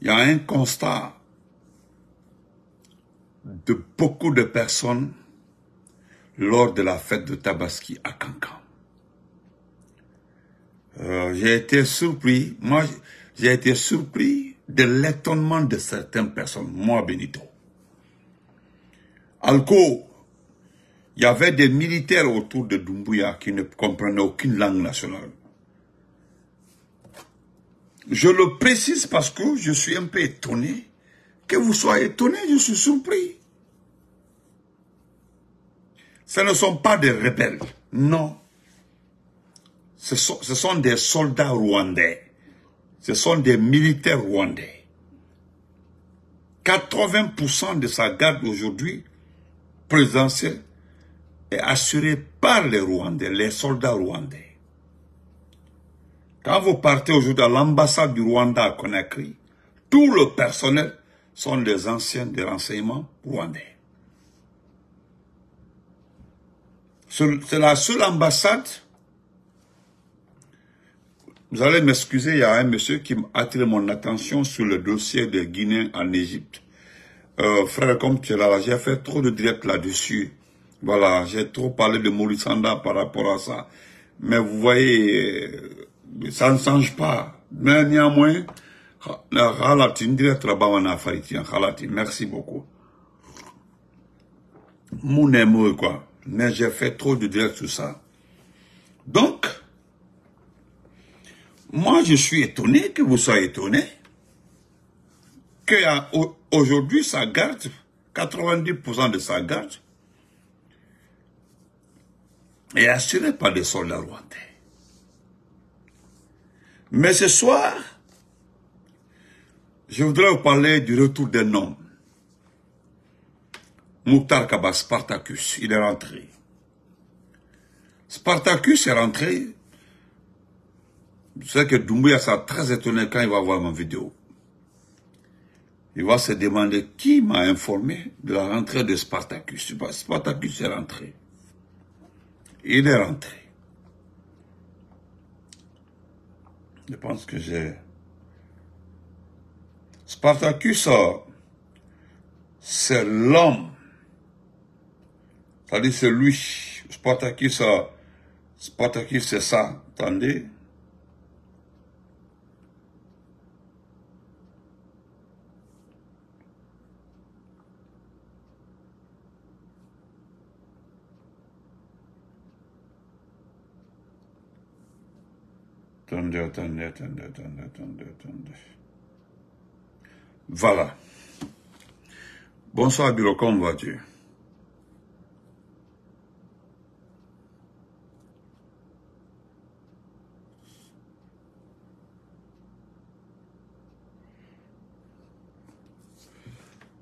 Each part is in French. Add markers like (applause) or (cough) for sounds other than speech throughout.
il y a un constat de beaucoup de personnes lors de la fête de Tabaski à Kankan. Euh, j'ai été surpris, moi j'ai été surpris de l'étonnement de certaines personnes, moi Benito. Alco, il y avait des militaires autour de Dumbuya qui ne comprenaient aucune langue nationale. Je le précise parce que je suis un peu étonné. Que vous soyez étonné, je suis surpris. Ce ne sont pas des rebelles, non. Ce sont, ce sont des soldats rwandais. Ce sont des militaires rwandais. 80% de sa garde aujourd'hui présidentielle est assurée par les Rwandais, les soldats rwandais. Quand vous partez aujourd'hui à l'ambassade du Rwanda à Conakry, tout le personnel sont des anciens des renseignements rwandais. C'est la seule ambassade. Vous allez m'excuser, il y a un monsieur qui attiré mon attention sur le dossier des Guinéens en Égypte. Euh, frère, comme tu es là, j'ai fait trop de direct là-dessus. Voilà, j'ai trop parlé de Maurice par rapport à ça. Mais vous voyez, euh, ça ne change pas. Mais néanmoins, merci beaucoup. Mon amour, quoi. Mais j'ai fait trop de direct sur ça. Donc, moi, je suis étonné que vous soyez étonné qu'aujourd'hui, sa garde, 90% de sa garde est assurée par des soldats lointains. Mais ce soir, je voudrais vous parler du retour d'un homme. Mouktar Kaba Spartacus, il est rentré. Spartacus est rentré. Vous savez que Doumbouya sera très étonné quand il va voir ma vidéo. Il va se demander qui m'a informé de la rentrée de Spartacus. Spartacus est rentré. Il est rentré. Je pense que j'ai... Spartacus, c'est l'homme. cest dit c'est lui. Spartacus, Spartacus, c'est ça. Attendez. Attendez, attendez, attendez, attendez, attendez, attendez. Voilà. Bonsoir Bureau, comment vas-tu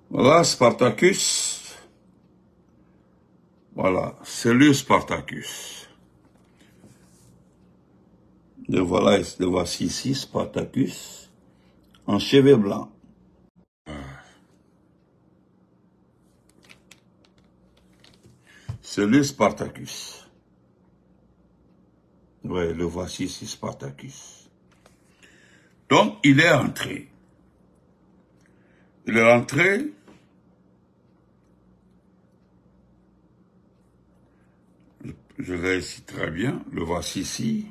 Voilà, Spartacus. Voilà, c'est lui, Spartacus. Le voilà, le voici ici, Spartacus, en chevet blanc. C'est le Spartacus. Oui, le voici ici, Spartacus. Donc, il est entré. Il est entré. Je réussis très bien. Le voici ici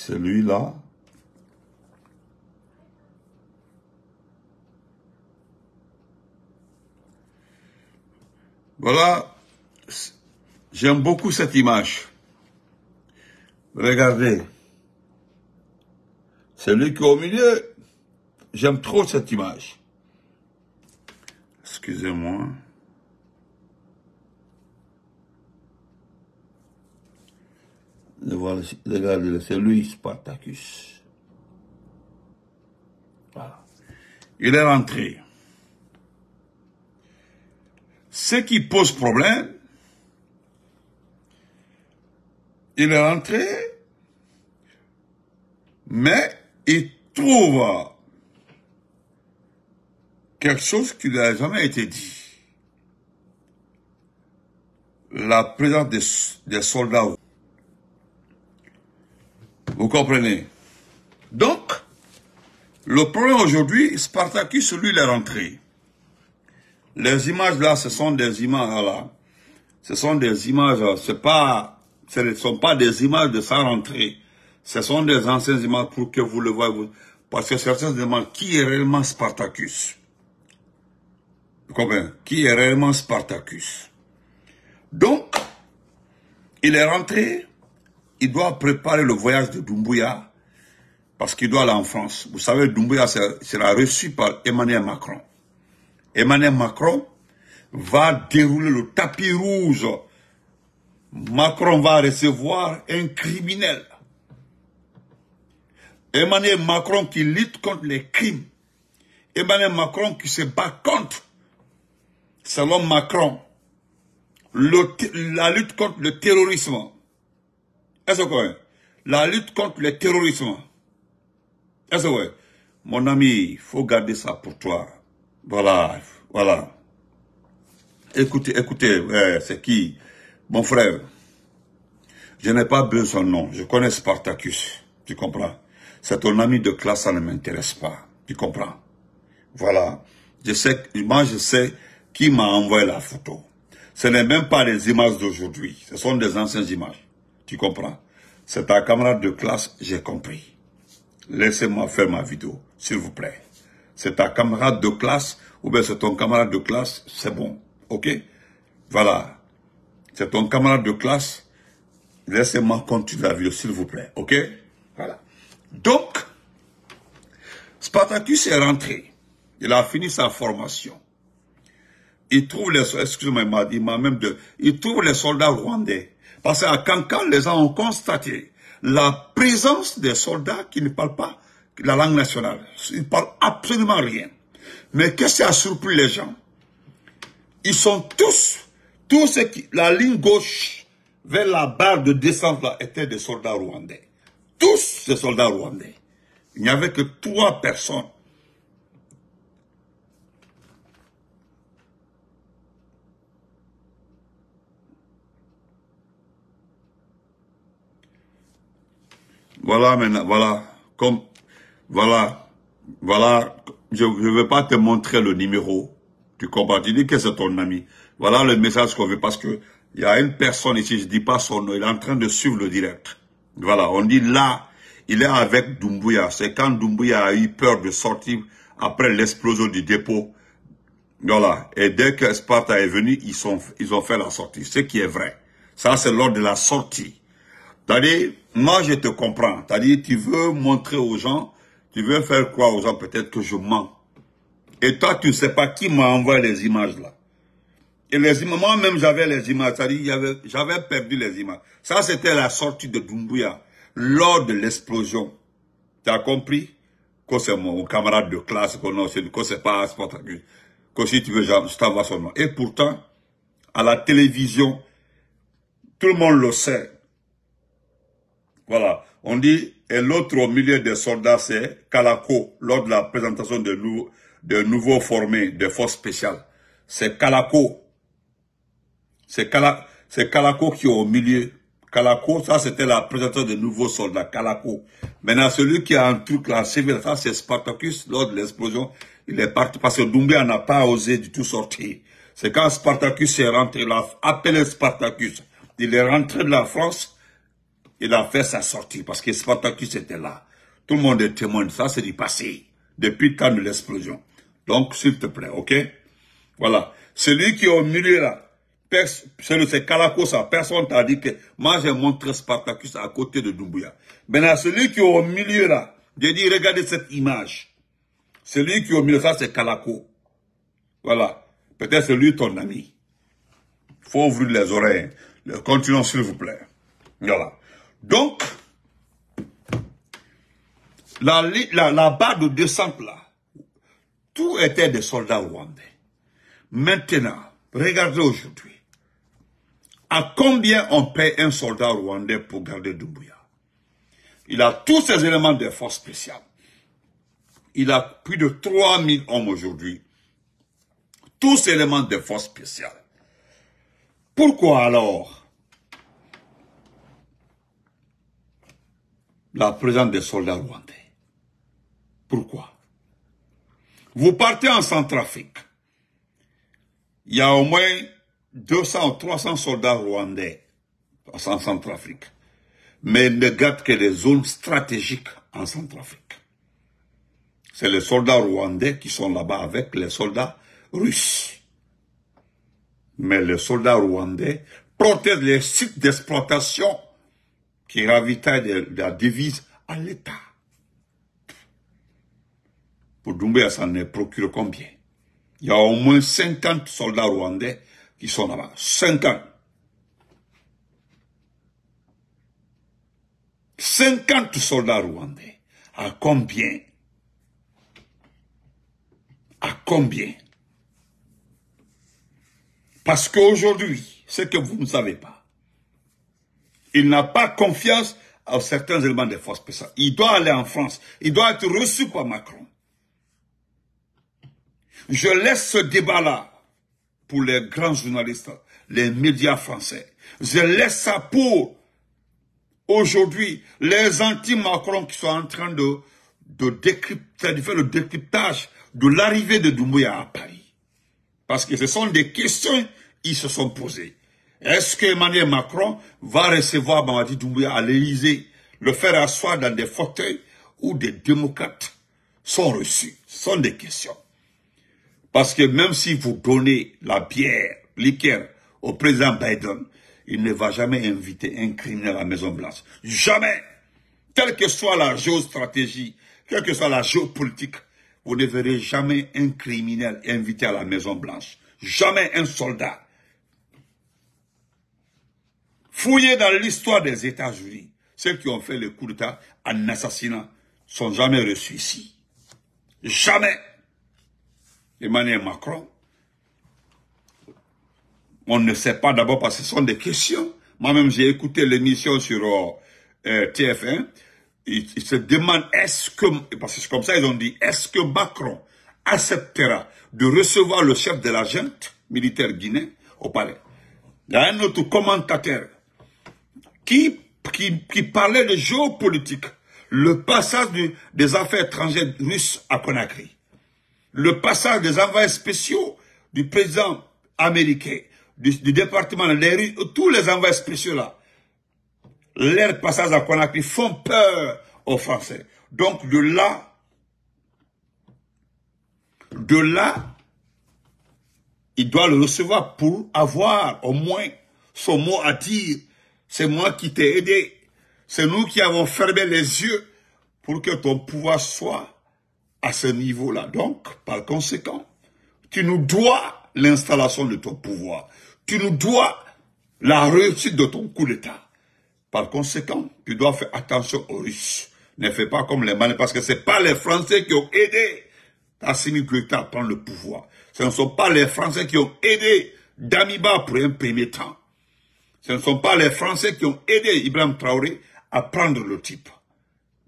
celui-là, Voilà, j'aime beaucoup cette image. Regardez. Celui qui est au milieu, j'aime trop cette image. Excusez-moi. Regardez, c'est lui Spartacus. Voilà. Il est rentré. Ce qui pose problème, il est rentré, mais il trouve quelque chose qui n'a jamais été dit. La présence des, des soldats vous comprenez Donc, le problème aujourd'hui, Spartacus, lui, est rentré. Les images là, ce sont des images là. Ce sont des images, c'est pas, ce ne sont pas des images de sa rentrée. Ce sont des anciennes images pour que vous le voyez. parce que certains se demandent qui est réellement Spartacus. Vous comprenez Qui est réellement Spartacus. Donc, il est rentré il doit préparer le voyage de Doumbouya parce qu'il doit aller en France. Vous savez, Doumbouya sera reçu par Emmanuel Macron. Emmanuel Macron va dérouler le tapis rouge. Macron va recevoir un criminel. Emmanuel Macron qui lutte contre les crimes. Emmanuel Macron qui se bat contre, selon Macron, la lutte contre le terrorisme. Est-ce La lutte contre le terrorisme. Est-ce Mon ami, il faut garder ça pour toi. Voilà, voilà. Écoutez, écoutez, c'est qui Mon frère, je n'ai pas besoin de nom. Je connais Spartacus, tu comprends C'est ton ami de classe, ça ne m'intéresse pas. Tu comprends Voilà. Je sais, moi, je sais qui m'a envoyé la photo. Ce n'est même pas les images d'aujourd'hui. Ce sont des anciennes images. Tu comprends C'est ta camarade de classe, j'ai compris. Laissez-moi faire ma vidéo, s'il vous plaît. C'est ta camarade de classe, ou bien c'est ton camarade de classe, c'est bon. OK Voilà. C'est ton camarade de classe, laissez-moi continuer la vidéo, s'il vous plaît. OK Voilà. Donc, Spartacus est rentré. Il a fini sa formation. Il trouve les, excusez-moi, il m'a même de, il trouve les soldats rwandais parce qu'à Cancan, les gens ont constaté la présence des soldats qui ne parlent pas la langue nationale. Ils ne parlent absolument rien. Mais qu'est-ce qui a surpris les gens Ils sont tous, tous ceux qui, la ligne gauche vers la barre de descente là, étaient des soldats rwandais. Tous ces soldats rwandais. Il n'y avait que trois personnes Voilà maintenant, voilà. Comme, voilà, voilà. Je ne veux pas te montrer le numéro. Tu comprends Tu dis que c'est ton ami. Voilà le message qu'on veut parce que il y a une personne ici, je dis pas son nom, il est en train de suivre le direct. Voilà, on dit là, il est avec Doumbouya. C'est quand Doumbouya a eu peur de sortir après l'explosion du dépôt. Voilà. Et dès que Sparta est venu, ils, sont, ils ont fait la sortie. Ce qui est vrai. Ça, c'est lors de la sortie cest à moi je te comprends. C'est-à-dire, tu veux montrer aux gens, tu veux faire quoi aux gens peut-être que je mens. Et toi, tu ne sais pas qui m'a envoyé les images là. Et les images, moi-même j'avais les images, c'est-à-dire j'avais perdu les images. Ça c'était la sortie de Dumbuya lors de l'explosion. Tu as compris Que c'est mon camarade de classe, que c'est pas Que si tu veux, je t'envoie son Et pourtant, à la télévision, tout le monde le sait. Voilà. On dit, et l'autre au milieu des soldats, c'est Kalako, lors de la présentation de, de nouveaux formés de forces spéciales. C'est Kalako. C'est Kalako qui est au milieu. Kalako, ça c'était la présentation de nouveaux soldats, Kalako. Maintenant, celui qui a un truc là, ça c'est Spartacus, lors de l'explosion, il est parti, parce que Doumbia n'a pas osé du tout sortir. C'est quand Spartacus est rentré, il a appelé Spartacus. Il est rentré de la France, il a fait sa sortie parce que Spartacus était là. Tout le monde est témoin de ça, c'est du passé, depuis le temps de l'explosion. Donc, s'il te plaît, ok Voilà. Celui qui est au milieu là, c'est Calaco, ça, personne t'a dit que moi j'ai montré Spartacus à côté de Dumbuya. Maintenant, celui qui est au milieu là, j'ai dit, regardez cette image. Celui qui est au milieu, ça c'est Kalako. Voilà. Peut-être c'est lui ton ami. Faut ouvrir les oreilles. Continuons s'il vous plaît. Voilà. Donc, la, la, la barre de 200 là, tout était des soldats rwandais. Maintenant, regardez aujourd'hui. À combien on paye un soldat rwandais pour garder Doumbouya Il a tous ces éléments de force spéciale. Il a plus de 3000 hommes aujourd'hui. Tous éléments de force spéciale. Pourquoi alors la présence des soldats rwandais. Pourquoi Vous partez en Centrafrique. Il y a au moins 200 ou 300 soldats rwandais en Centrafrique. Mais ne gardent que les zones stratégiques en Centrafrique. C'est les soldats rwandais qui sont là-bas avec les soldats russes. Mais les soldats rwandais protègent les sites d'exploitation qui ravitaille de, la devise à l'État. Pour Doumbé, ça ne procure combien Il y a au moins 50 soldats rwandais qui sont là-bas. 50 50 soldats rwandais. À combien À combien Parce qu'aujourd'hui, ce que vous ne savez pas, il n'a pas confiance en certains éléments des forces spéciales. Il doit aller en France. Il doit être reçu par Macron. Je laisse ce débat-là pour les grands journalistes, les médias français. Je laisse ça pour aujourd'hui les anti-Macron qui sont en train de, de, décrypter, de faire le décryptage de l'arrivée de Doumbouya à Paris. Parce que ce sont des questions ils se sont posées. Est-ce que Emmanuel Macron va recevoir Mamadi Doumbouya à l'Élysée, le faire asseoir dans des fauteuils où des démocrates sont reçus Ce sont des questions. Parce que même si vous donnez la bière, liqueur au président Biden, il ne va jamais inviter un criminel à la Maison Blanche. Jamais Quelle que soit la géostratégie, quelle que soit la géopolitique, vous ne verrez jamais un criminel invité à la Maison Blanche. Jamais un soldat fouillé dans l'histoire des États-Unis. Ceux qui ont fait le coup d'État en assassinat sont jamais reçus ici. Jamais. Emmanuel Macron, on ne sait pas d'abord parce que ce sont des questions. Moi-même, j'ai écouté l'émission sur euh, euh, TF1. Ils, se demandent est-ce que, parce que comme ça ils ont dit, est-ce que Macron acceptera de recevoir le chef de la junte militaire guinéen au palais Il y a un autre commentateur qui, qui, parlait de géopolitique, le passage des affaires étrangères russes à Conakry, le passage des envois spéciaux du président américain, du, département de tous les envois spéciaux là, leur passage à Conakry font peur aux Français. Donc de là, de là, il doit le recevoir pour avoir au moins son mot à dire c'est moi qui t'ai aidé. C'est nous qui avons fermé les yeux pour que ton pouvoir soit à ce niveau-là. Donc, par conséquent, tu nous dois l'installation de ton pouvoir. Tu nous dois la réussite de ton coup d'État. Par conséquent, tu dois faire attention aux Russes. Ne fais pas comme les Malais, parce que ce n'est pas les Français qui ont aidé Assimi Goïta à prendre le pouvoir. Ce ne sont pas les Français qui ont aidé Damiba pour un premier temps. Ce ne sont pas les Français qui ont aidé Ibrahim Traoré à prendre le type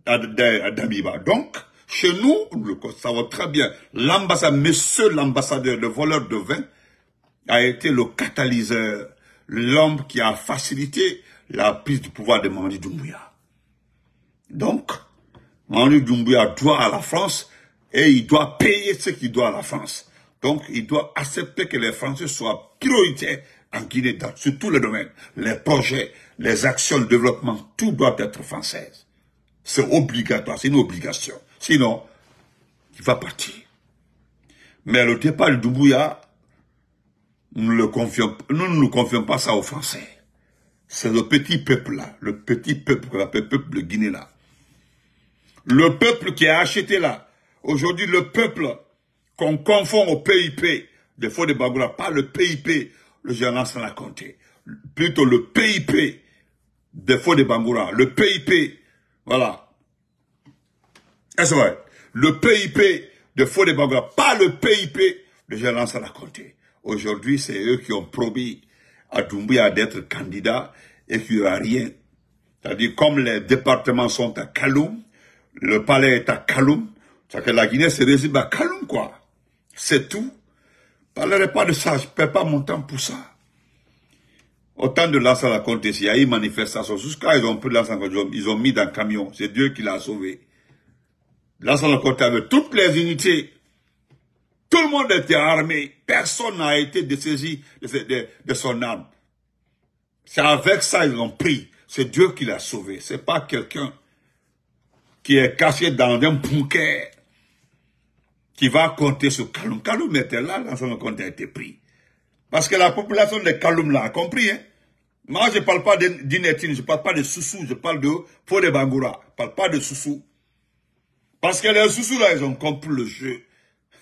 d'Abiba. Donc, chez nous, nous va savons très bien, l'ambassadeur, monsieur l'ambassadeur, de voleur de vin, a été le catalyseur, l'homme qui a facilité la prise du pouvoir de Mamadi Doumbouya. Donc, Mamadi Doumbouya doit à la France et il doit payer ce qu'il doit à la France. Donc, il doit accepter que les Français soient prioritaires en Guinée, dans, sur tous les domaines, les projets, les actions le développement, tout doit être français. C'est obligatoire, c'est une obligation. Sinon, il va partir. Mais le départ de nous ne, confions, nous ne confions pas ça aux Français. C'est le petit peuple-là, le petit peuple, le peuple Guinée là Le peuple qui a acheté là, aujourd'hui le peuple qu'on confond au PIP, des fois de Bagoula, pas le PIP, le s'en l'a Comté. Plutôt le PIP de faux de Bangoura. Le PIP, voilà. est vrai Le PIP de faux de Bangoura, pas le PIP le s'en l'a raconté. Aujourd'hui, c'est eux qui ont promis à Doumbouya d'être candidat et qu'il n'y aura rien. C'est-à-dire, comme les départements sont à Kaloum, le palais est à Kaloum, c'est-à-dire que la Guinée se résume à Kaloum, quoi. C'est tout parlerai pas de ça, je ne perds pas mon temps pour ça. Autant temps de Lassa la il y a eu manifestation. Jusqu'à ils ont pris ils ont mis dans le camion. C'est Dieu qui l'a sauvé. Lassa la avait toutes les unités. Tout le monde était armé. Personne n'a été dessaisi de, de, son âme. C'est avec ça ils l'ont pris. C'est Dieu qui l'a sauvé. C'est pas quelqu'un qui est caché dans un bunker qui va compter sur Kaloum. Kaloum était là, l'ensemble son compte a été pris. Parce que la population de Kaloum l'a compris. Hein. Moi, je ne parle pas d'Inetine, je ne parle pas de Soussou, je parle de Faux de Bangoura. Je ne parle pas de Soussou. Parce que les Soussous, là, ils ont compris le jeu.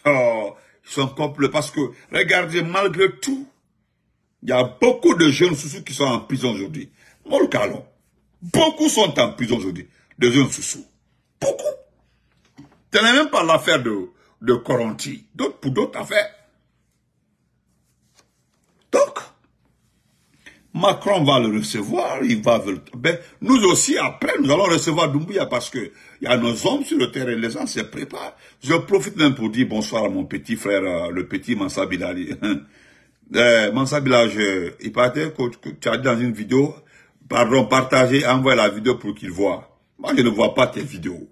Oh, ils sont compris parce que, regardez, malgré tout, il y a beaucoup de jeunes Soussous qui sont en prison aujourd'hui. Moi, le Calum, Beaucoup sont en prison aujourd'hui, de jeunes Soussous. Beaucoup. Ce n'est même pas l'affaire de, de Corantie, d'autres pour d'autres affaires. Donc, Macron va le recevoir, il va... Ben, nous aussi, après, nous allons recevoir Doumbouya parce que il y a nos hommes sur le terrain, les gens se préparent. Je profite même pour dire bonsoir à mon petit frère, euh, le petit Mansa Bilali. (laughs) Euh, il partait, que, tu as dit dans une vidéo, pardon, partagez, envoie la vidéo pour qu'il voit. Moi, je ne vois pas tes vidéos.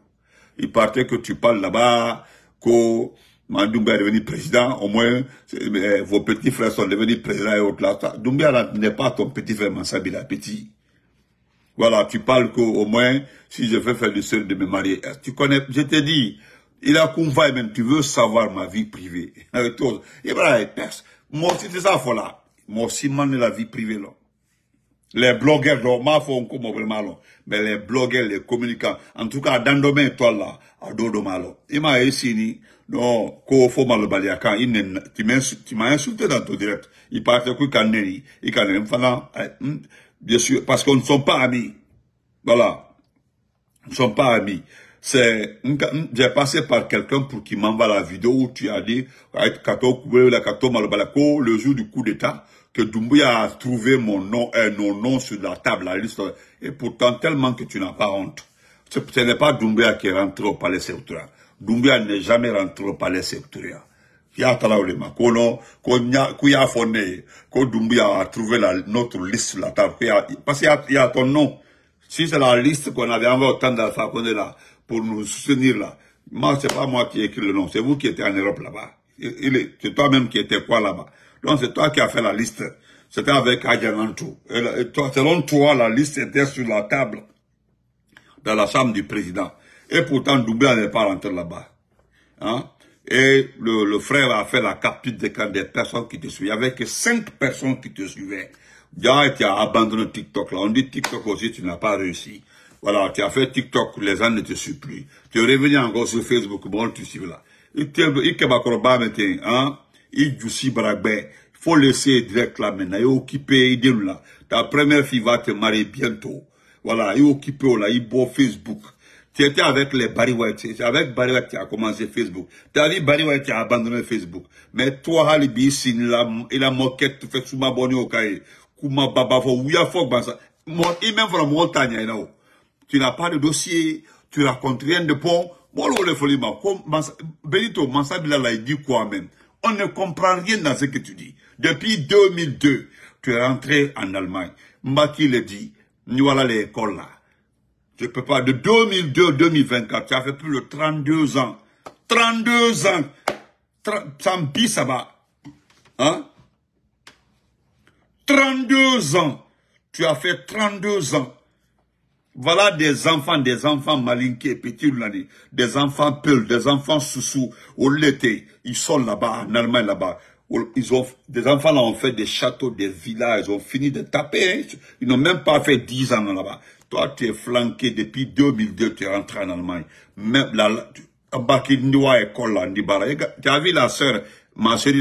Il partait que tu parles là-bas, que Mandoumbia est devenu président, au moins eh, vos petits frères sont devenus présidents et autres là. Doumbia n'est pas ton petit frère Mansabila Petit. Voilà, tu parles que au moins, si je veux faire le seul de me marier, eh, tu connais, je t'ai dit, il a convaincu même, tu veux savoir ma vie privée. Et voilà, perse. Moi aussi, c'est ça, voilà. Moi aussi, man, la vie privée, là. Les blogueurs, ma fonko le malo. Mais les blogueurs, les communicants. En tout cas, dans domaine toi, là, à dodo malo. Il m'a essayé, non, ko fo malo baliakan, il tu m'as insulté dans ton direct. Il partait de quoi caneri, il caneri, là. Eh, hmm. bien sûr, parce qu'on ne sont pas amis. Voilà. Nous ne sommes pas amis. C'est, hmm, hmm, j'ai passé par quelqu'un pour qu'il m'envoie la vidéo où tu as dit, le jour du coup d'état, que Doumbouya a trouvé mon nom, et euh, nos noms sur la table, la liste, et pourtant tellement que tu n'as pas honte. Ce, n'est pas Doumbouya qui est rentré au palais sectorial. Doumbouya n'est jamais rentré au palais Septuria. Il qu'on a que Doumbouya a trouvé notre liste sur la table, parce qu'il y, a ton nom. Si c'est la liste qu'on avait envoyée au temps d'Alpha Condé là, pour nous soutenir là, moi, c'est pas moi qui ai écrit le nom, c'est vous qui étiez en Europe là-bas. c'est toi-même qui étais quoi là-bas. Donc c'est toi qui as fait la liste. C'était avec Adjanantou. Et toi, selon toi, la liste était sur la table dans la chambre du président. Et pourtant, doublé n'est pas rentré là-bas. Hein? Et le, frère a fait la capture des, des personnes qui te suivaient. Il n'y avait que cinq personnes qui te suivaient. D'ailleurs, tu as abandonné TikTok. Là, on dit TikTok aussi, tu n'as pas réussi. Voilà, tu as fait TikTok, les gens ne te suivent plus. Tu es revenu encore sur Facebook, bon, tu suis là. Il maintenant hein? il Baragbe, il faut laisser direct là maintenant, il est occupé, il là. Ta première fille va te marier bientôt. Voilà, il est occupé là, il boit Facebook. Tu étais avec les Barry White, c'est avec Barry White que tu as commencé Facebook. Tu as dit Barry White qui a abandonné Facebook. Mais toi, Halibi, il a moqué, tu fais sous ma bonne au cahier. Kouma Baba, faut, oui, ben ça. Il m'a même la montagne, là hein, Tu n'as pas de dossier, tu racontes rien de bon. bon le folie, ma, comme, Benito, Mansa il il dit quoi même? On ne comprend rien dans ce que tu dis. Depuis 2002, tu es rentré en Allemagne. Maki le dit, nous voilà l'école là. Je peux pas, de 2002 à 2024, tu as fait plus de 32 ans. 32 ans! pis ça va. Hein? 32 ans. Tu as fait 32 ans. Voilà des enfants, des enfants malinqués, petits des enfants peuls, des enfants sous au l'été, ils sont là-bas, en Allemagne là-bas. Ils ont, des enfants là ont fait des châteaux, des villas, ils ont fini de taper, hein. ils n'ont même pas fait 10 ans là-bas. Toi, tu es flanqué depuis 2002, tu es rentré en Allemagne. Même là, école là, Tu as vu la sœur, ma sœur,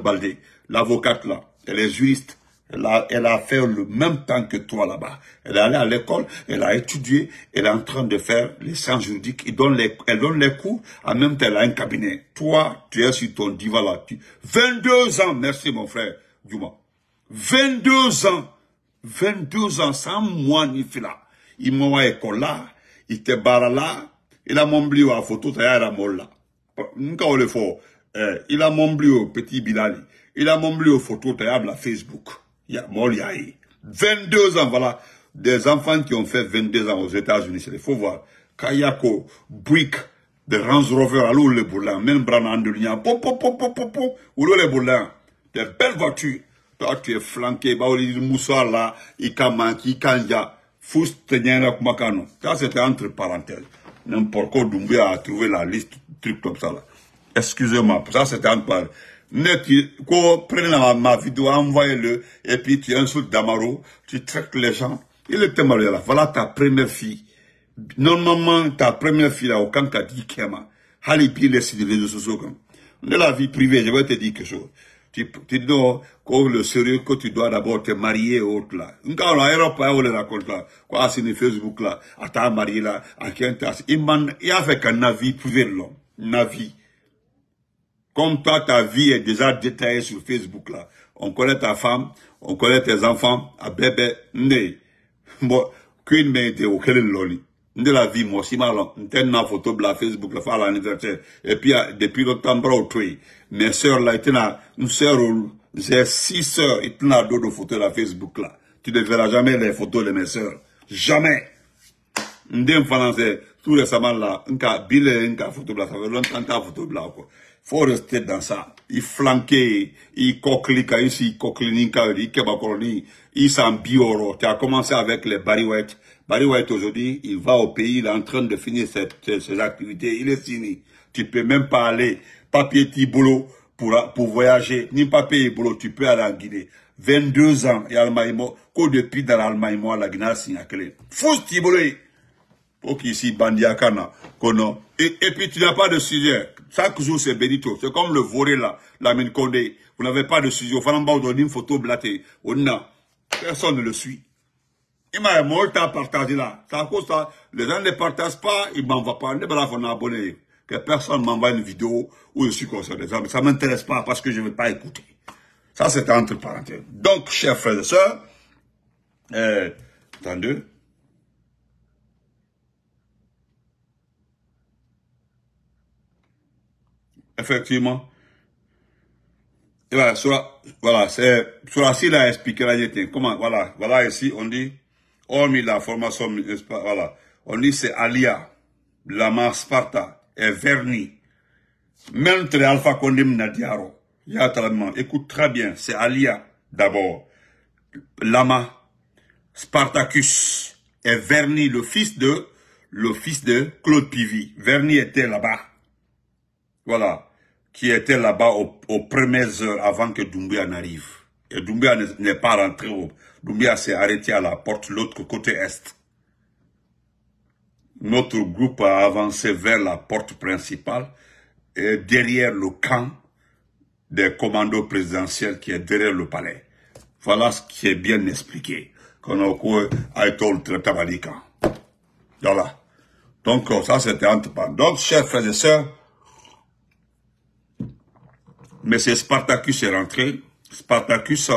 balde l'avocate là, elle est juiste. Elle a, elle a fait le même temps que toi là-bas. Elle est allée à l'école, elle a étudié, elle est en train de faire les sciences juridiques. Elle donne les, elle donne les cours, en même temps elle a un cabinet. Toi, tu es sur ton divan là. Tu, 22 ans, merci mon frère Duma. 22 ans, 22 ans, sans moi ni fila. Il m'a école là, il te barre là, il a mon blio à photo, il a le là. Il a mon euh, blio petit Bilali, il a mon blio photo, de la Facebook. Il y a 22 ans, voilà. Des enfants qui ont fait 22 ans aux États-Unis, c'est faut voir. Kayako, Brick, de Range Rover, alors le boulin, même Branandulia, pom, pop, pop, pop, pop, pop, ou les boulin. Des belles voitures. Toi, tu es flanqué, bah, on dit Moussa là, Ikamanki, Kanya. Fust, Tenyana, Kumakano. Ça, c'était entre parenthèses. N'importe quoi, Doumbia a trouvé la liste, trip comme ça là. Excusez-moi, ça, c'était entre parenthèses ne tu qu'on prenne ma, vidéo, envoyez-le, et puis tu insultes Damaro, tu traites les gens. Il était marié là. Voilà ta première fille. Normalement, ta première fille là, au camp, t'as dit Kéma. Allez, puis laissez les réseaux sociaux De la vie privée, je vais te dire quelque chose. Tu, tu dois, quoi, le sérieux que tu dois d'abord te marier autre là. Encore là, Europe, on le raconte là. Quoi, c'est Facebook là. À ta mariée là. À qui t'as, il y a fait qu'un avis privé l'homme. Navi. Comme toi, ta vie est déjà détaillée sur Facebook, là. On connaît ta femme, on connaît tes enfants, à bébé, né. Bon, qu'une main était au quel loli. De la vie, moi, si mal, une photo de la Facebook, la femme, l'anniversaire. Et puis, ah, depuis octobre temps, Mes sœurs, là, étaient là, une sœur, j'ai six sœurs, étaient là, d'autres photos la Facebook, là. Tu ne verras jamais les photos de mes sœurs. Jamais. On Ndem, français, tout récemment, là, une cabine, une photo là. la, ça fait longtemps, ta photo là quoi faut rester dans ça. Il flanquait, il coquelica ici, il coquelinica, il s'en il s'ambioro. Tu as commencé avec les barriouettes. White. aujourd'hui, il va au pays, il est en train de finir cette, ses activités, il est fini. Tu peux même pas aller, papier Tibolo, pour, pour voyager, ni papier tiboulot. tu peux aller en Guinée. 22 ans, il et Almaïmo, quoi depuis dans l'Almaïmo, la Guinée a signé. Fous tiboulot. Ok, ici, Bandiakana, Kono. Et, et puis tu n'as pas de sujet. Chaque jour, c'est bénito C'est comme le voré là, mine Condé. Vous n'avez pas de sujet. Vous on donne une photo blattée. On Personne ne le suit. Il m'a mort à partager là. C'est à cause ça. Les gens ne partagent pas, ils ne m'envoient pas. Les braves, on a abonné. Que personne m'envoie une vidéo où je suis concerné. Ça ne m'intéresse pas parce que je ne veux pas écouter. Ça, c'est entre parenthèses. Donc, chers frères et sœurs, euh, attendez. effectivement. Et voilà, voilà, c'est, sur la, a expliqué la jetée, comment, voilà, voilà, ici, on dit, hormis la formation, voilà, on dit c'est Alia, Lama Sparta, et Verni, très Alpha Kondim Nadiaro, bien écoute très bien, c'est Alia, d'abord, Lama, Spartacus, et Verni, le fils de, le fils de Claude Pivi. Verni était là-bas voilà, qui était là-bas aux, premières heures avant que Doumbia n'arrive. Et Doumbia n'est pas rentré, au, s'est arrêté à la porte, l'autre côté est. Notre groupe a avancé vers la porte principale et derrière le camp des commandos présidentiels qui est derrière le palais. Voilà ce qui est bien expliqué. Voilà. Donc ça c'était entre Donc chers frères et sœurs, mais c'est Spartacus est rentré. Spartacus,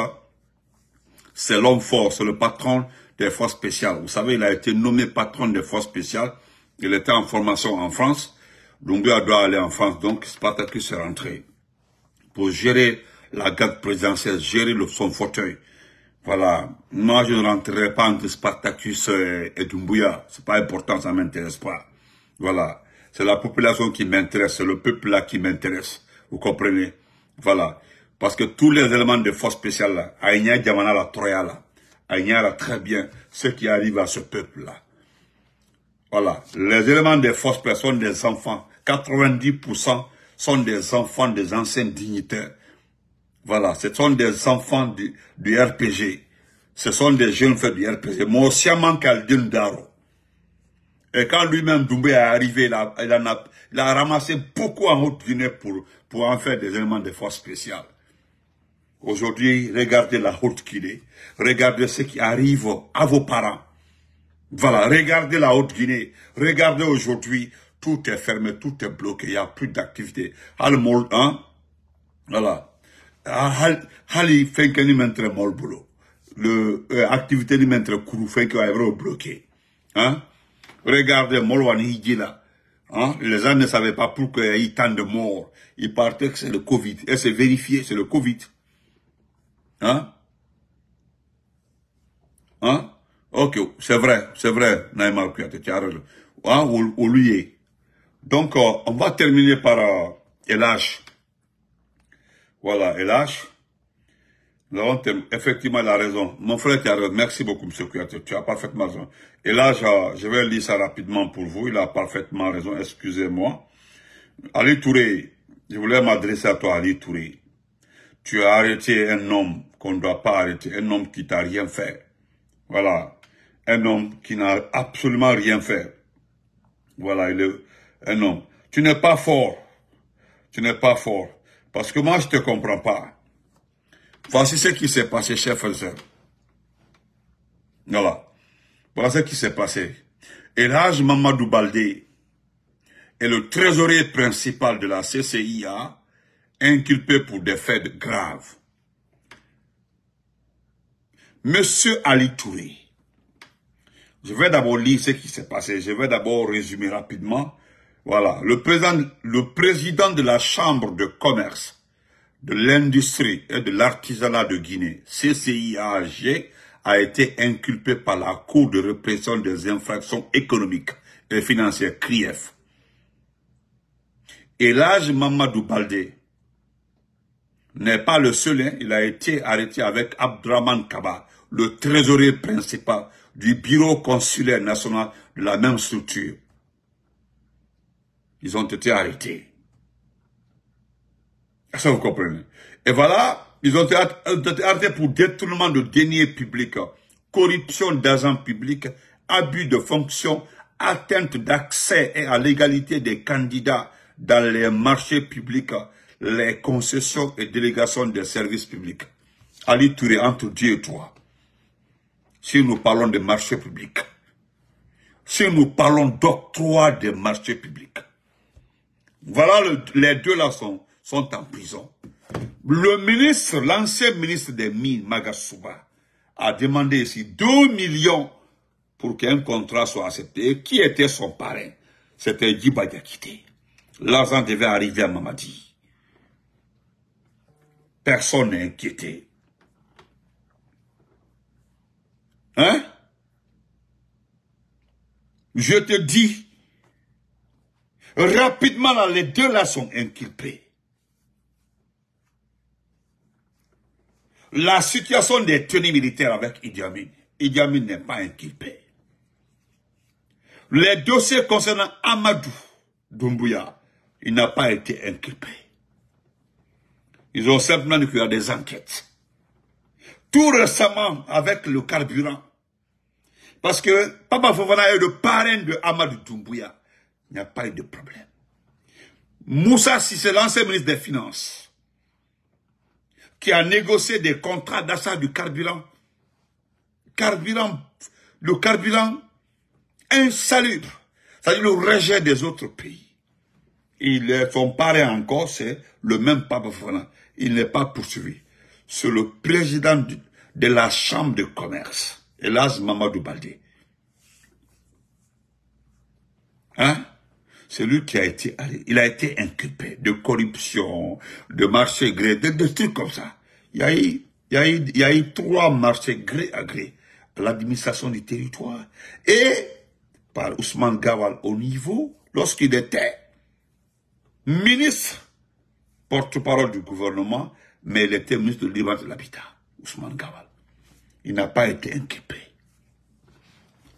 c'est l'homme fort, c'est le patron des forces spéciales. Vous savez, il a été nommé patron des forces spéciales. Il était en formation en France. Dumbuya doit aller en France, donc Spartacus est rentré pour gérer la garde présidentielle, gérer le, son fauteuil. Voilà. Moi, je ne rentrerai pas entre Spartacus et, Dumbuya. C'est pas important, ça m'intéresse pas. Voilà. C'est la population qui m'intéresse, c'est le peuple là qui m'intéresse. Vous comprenez? Voilà. Parce que tous les éléments de force spéciale, là, Aïnia la Troya, là, Aïnia très bien ce qui arrive à ce peuple-là. Voilà. Les éléments de force spéciale sont des enfants. 90% sont des enfants des anciens dignitaires. Voilà. Ce sont des enfants du, RPG. Ce sont des jeunes faits du RPG. le Daro. Et quand lui-même Doumbé est arrivé, il, il en a il a ramassé beaucoup en Haute-Guinée pour, pour en faire des éléments de force spéciale. Aujourd'hui, regardez la Haute-Guinée. Regardez ce qui arrive à vos parents. Voilà, regardez la Haute-Guinée. Regardez aujourd'hui, tout est fermé, tout est bloqué, il n'y a plus d'activité. al hein? Voilà. Ah, Le, euh, activité bloqué. Hein? Regardez Molwani Hein? Les gens ne savaient pas pourquoi il y a eu tant de morts. Ils partaient que c'est le Covid. Et c'est vérifié, c'est le Covid. Hein? Hein? Ok, c'est vrai, c'est vrai, Naïma Kouyaté, tu Hein? Ou, Donc, euh, on va terminer par euh, LH. Voilà, LH. Nous avons effectivement la raison. Mon frère raison. merci beaucoup, M. Kouyaté. Tu as parfaitement raison. Et là, je, vais lire ça rapidement pour vous. Il a parfaitement raison. Excusez-moi. Ali Touré, je voulais m'adresser à toi, Ali Touré. Tu as arrêté un homme qu'on ne doit pas arrêter, un homme qui t'a rien fait. Voilà. Un homme qui n'a absolument rien fait. Voilà, il est un homme. Tu n'es pas fort. Tu n'es pas fort. Parce que moi, je te comprends pas. Voici ce qui s'est passé, chef. frères Voilà. Voici ce qui s'est passé. Elhaj Mamadou Baldé est le trésorier principal de la CCIA, inculpé pour des faits graves. Monsieur Ali Touré, je vais d'abord lire ce qui s'est passé. Je vais d'abord résumer rapidement. Voilà. Le le président de la Chambre de commerce de l'industrie et de l'artisanat de Guinée, CCIAG, a été inculpé par la Cour de répression des infractions économiques et financières, CRIEF. l'âge Mamadou Baldé n'est pas le seul, hein. il a été arrêté avec Abdraman Kaba, le trésorier principal du bureau consulaire national de la même structure. Ils ont été arrêtés. Ça, vous comprenez. Et voilà, ils ont été arrêtés pour détournement de deniers publics, corruption d'agents public, abus de fonction, atteinte d'accès et à l'égalité des candidats dans les marchés publics, les concessions et délégations des services publics. Ali Touré, entre Dieu et toi, si nous parlons de marchés publics, si nous parlons d'octroi des marchés publics, voilà les deux là sont sont en prison. Le ministre, l'ancien ministre des Mines, Magasuba, a demandé ici 2 millions pour qu'un contrat soit accepté. Qui était son parrain C'était Djiba L'argent devait arriver à Mamadi. Personne n'est inquiété. Hein Je te dis, rapidement, les deux là sont inculpés. la situation des tenues militaires avec Idi Amin. Idi Amin n'est pas inculpé. Les dossiers concernant Amadou Doumbouya, il n'a pas été inculpé. Ils ont simplement dit des enquêtes. Tout récemment, avec le carburant, parce que Papa Fofana est le parrain de Amadou Doumbouya, il n'y a pas eu de problème. Moussa, si c'est l'ancien ministre des Finances, qui a négocié des contrats d'achat du carburant. Carburant, le carburant insalubre, c'est-à-dire le rejet des autres pays. Ils font pareil encore, c'est le même pape Il n'est pas poursuivi. C'est le président de la Chambre de commerce, hélas Mamadou Baldi. Hein lui qui a été, il a été inculpé de corruption, de marché gré, de, trucs comme ça. Il y a eu, il y a eu, trois marchés gré à gré l'administration du territoire et par Ousmane Gawal au niveau, lorsqu'il était ministre, porte-parole du gouvernement, mais il était ministre de de l'Habitat, Ousmane Gawal. Il n'a pas été inculpé.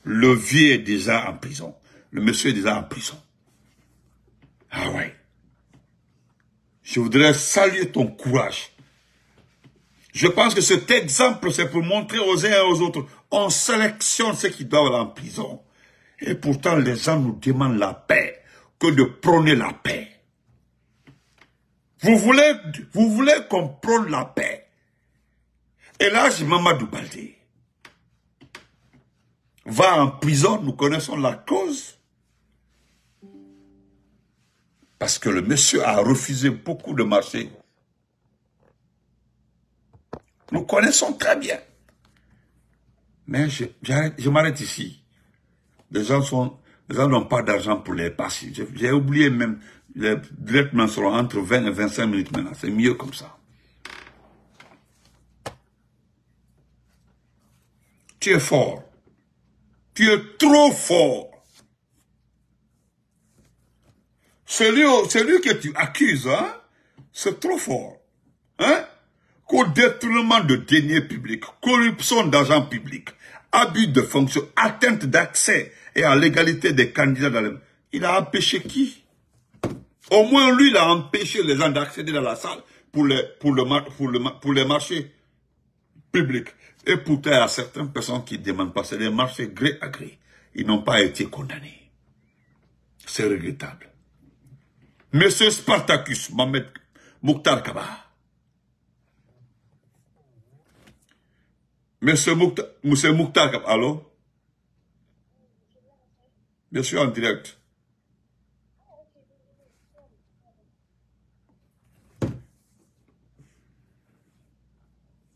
Le vieux est déjà en prison. Le monsieur est déjà en prison. Ah ouais. Je voudrais saluer ton courage. Je pense que cet exemple, c'est pour montrer aux uns et aux autres, on sélectionne ceux qui doivent aller en prison. Et pourtant, les gens nous demandent la paix, que de prôner la paix. Vous voulez, vous voulez qu'on prône la paix. Et là, Mamadou Baldé va en prison, nous connaissons la cause. Parce que le monsieur a refusé beaucoup de marchés. Nous connaissons très bien. Mais je, m'arrête ici. Les gens sont, gens n'ont pas d'argent pour les passer. J'ai oublié même, les directement seront entre 20 et 25 minutes maintenant. C'est mieux comme ça. Tu es fort. Tu es trop fort. Celui, lui que tu accuses, hein, c'est trop fort. Hein? Qu'au détournement de deniers publics, corruption d'argent public, abus de fonction, atteinte d'accès et à l'égalité des candidats dans le... Il a empêché qui Au moins, lui, il a empêché les gens d'accéder dans la salle pour les, pour le, pour pour les marchés publics. Et pourtant, il y a certaines personnes qui demandent pas. C'est les marchés gré à gré. Ils n'ont pas été condamnés. C'est regrettable. Monsieur Spartacus Mohamed Mouktar Kaba. Monsieur Mouktar, Monsieur Mouktar Kaba, allô? Monsieur en direct.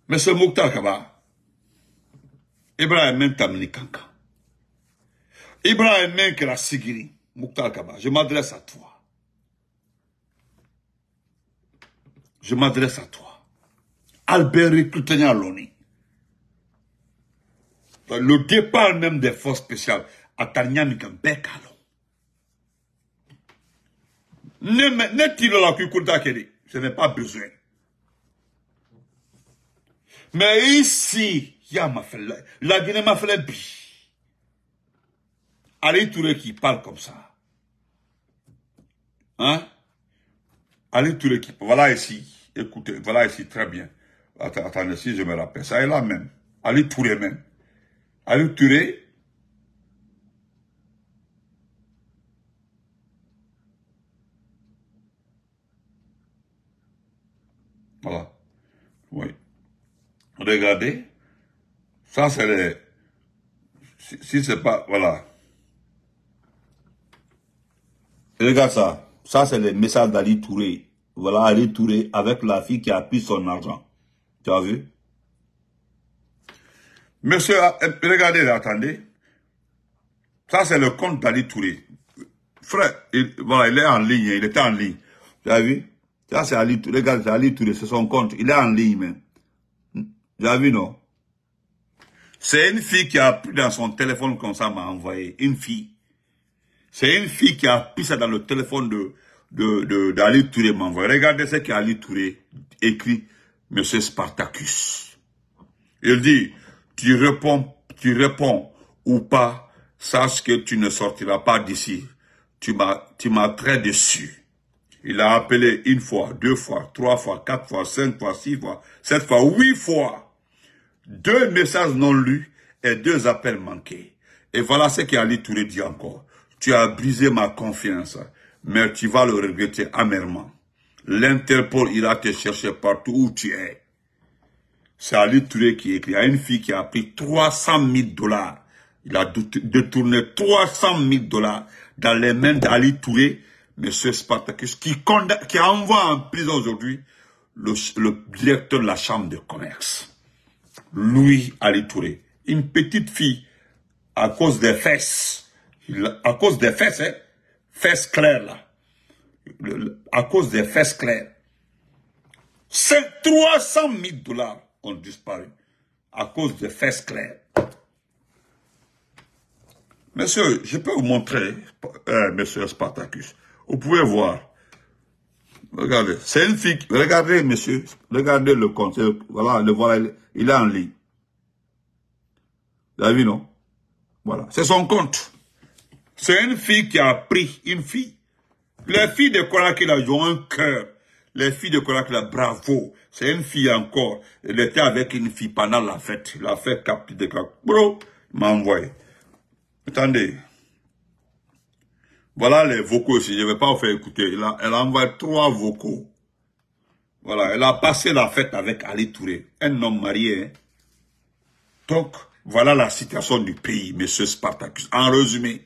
Monsieur Mouktar Kaba, Ibrahim Mentamni Kanka, Ibrahim Menkera Sigiri, Mouktar Kaba, je m'adresse à toi. je m'adresse à toi. Albert Loni. Le départ même des forces spéciales à Tanyanikampekalo. Ne tire la Kukulta je n'ai pas besoin. Mais ici, il y a ma la Guinée m'a fait Allez, tous qui parle comme ça. Hein? Allez tout l'équipe. Voilà ici. Écoutez, voilà ici très bien. attendez, si je me rappelle. Ça est là même. Allez Touré même. Allez Touré. Voilà. Oui. Regardez. Ça, c'est les... Si, si c'est pas... Voilà. Regarde ça. Ça, c'est le message d'Ali Touré. Voilà Ali Touré avec la fille qui a pris son argent. Tu as vu Monsieur, ah, eh, regardez, attendez. Ça, c'est le compte d'Ali Touré. Frère, il, voilà, il est en ligne, il était en ligne. Tu as vu Ça, c'est Ali Touré. Regarde, Ali Touré, c'est son compte. Il est en ligne, même. Hmm? Tu as vu, non C'est une fille qui a pris dans son téléphone comme ça, m'a envoyé. Une fille. C'est une fille qui a pris ça dans le téléphone de d'Ali de, Touré m'envoie. Regardez ce qu'Ali Touré écrit, Monsieur Spartacus. Il dit, tu réponds, tu réponds ou pas, sache que tu ne sortiras pas d'ici. Tu m'as, tu m'as très déçu. Il a appelé une fois, deux fois, trois fois, quatre fois, cinq fois, six fois, sept fois, huit fois. Deux messages non lus et deux appels manqués. Et voilà ce qu'Ali Touré dit encore. Tu as brisé ma confiance, mais tu vas le regretter amèrement. L'Interpol ira te chercher partout où tu es. C'est Ali Touré qui écrit. Il y a une fille qui a pris 300 000 dollars. Il a détourné 300 000 dollars dans les mains d'Ali Touré, monsieur Spartacus, qui, envoie en prison aujourd'hui le, directeur de la chambre de commerce. Louis Ali Touré. Une petite fille, à cause des fesses, à cause des fesses, hein, fesses claires là, à cause des fesses claires, C'est 300 000 dollars ont disparu à cause des fesses claires. Monsieur, je peux vous montrer, euh, monsieur Spartacus, vous pouvez voir. Regardez, c'est une fille. Regardez, monsieur, regardez le compte. Voilà, le voilà, il est en ligne. Vous avez vu, non Voilà, c'est son compte. C'est une fille qui a pris une fille. Les filles de a ont un cœur. Les filles de Korakila, bravo. C'est une fille encore. Elle était avec une fille pendant la fête. La fête capte de Bro, m'a envoyé. Attendez. Voilà les vocaux aussi. Je ne vais pas vous faire écouter. Elle a, elle a envoyé trois vocaux. Voilà. Elle a passé la fête avec Ali Touré. Un homme marié. Hein. Donc, voilà la situation du pays, monsieur Spartacus. En résumé,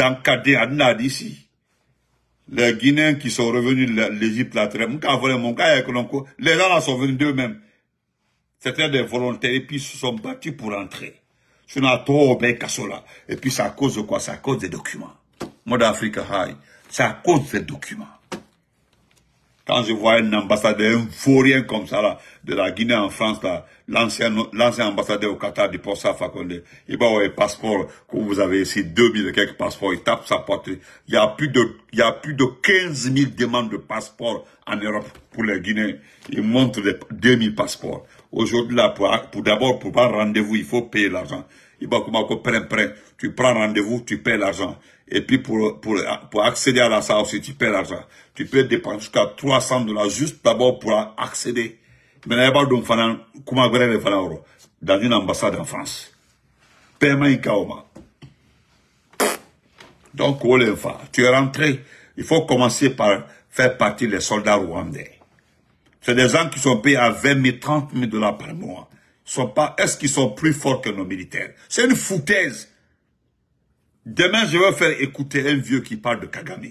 dans à Nadi ici. Les Guinéens qui sont revenus de l'Égypte là, très, les gens là sont venus d'eux-mêmes. C'était des volontaires et puis ils se sont battus pour entrer. cela. Et puis ça cause de quoi? Ça cause des documents. Moi d'Afrique, High. Ça cause des documents. Quand je vois un ambassadeur, un forien comme ça, de la Guinée en France, l'ancien, ambassadeur au Qatar du saint Fakonde, il va avoir un passeport que vous avez ici, 2000 et quelques passeports, il tape sa porte. Il y a plus de, il y a plus de 15 000 demandes de passeports en Europe pour les Guinéens. Il montre des 2000 passeports. Aujourd'hui, là, pour, pour d'abord, pour prendre rendez-vous, il faut payer l'argent. Il va comment prendre copain, Tu prends rendez-vous, tu payes l'argent. Et puis pour, pour, pour accéder à la salle aussi, tu perds l'argent. Tu peux dépenser jusqu'à 300 dollars juste d'abord pour accéder. Mais là, il y a comment dans une ambassade en France. Paiement Ikaoma. Donc, tu es rentré. Il faut commencer par faire partie des soldats rwandais. C'est des gens qui sont payés à 20 000, 30 000 dollars par mois. pas, est-ce qu'ils sont plus forts que nos militaires? C'est une foutaise. Demain, je vais faire écouter un vieux qui parle de Kagame.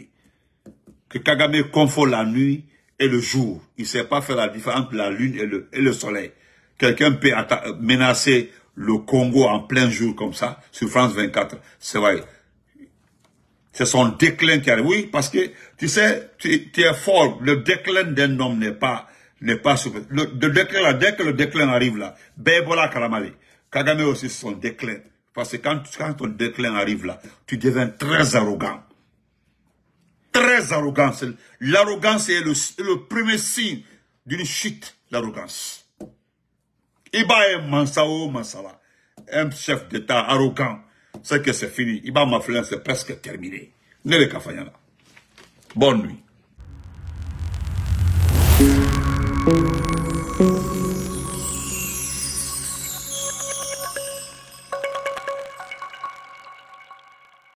Que Kagame confond la nuit et le jour. Il ne sait pas faire la différence entre la lune et le, soleil. Quelqu'un peut euh, menacer le Congo en plein jour comme ça, sur France 24. C'est vrai. C'est son déclin qui arrive. Oui, parce que, tu sais, tu, es fort. Le déclin d'un homme n'est pas, n'est pas super. Le, déclin, dès que le déclin arrive là, Bebola Karamale, Kagame aussi, c'est son déclin. Parce que quand, quand ton déclin arrive là, tu deviens très arrogant. Très arrogant. L'arrogance est le, premier signe d'une chute, l'arrogance. Iba Mansao Mansala, un chef d'État arrogant, c'est que c'est fini. Iba Maflin, c'est presque terminé. Ne le Bonne nuit.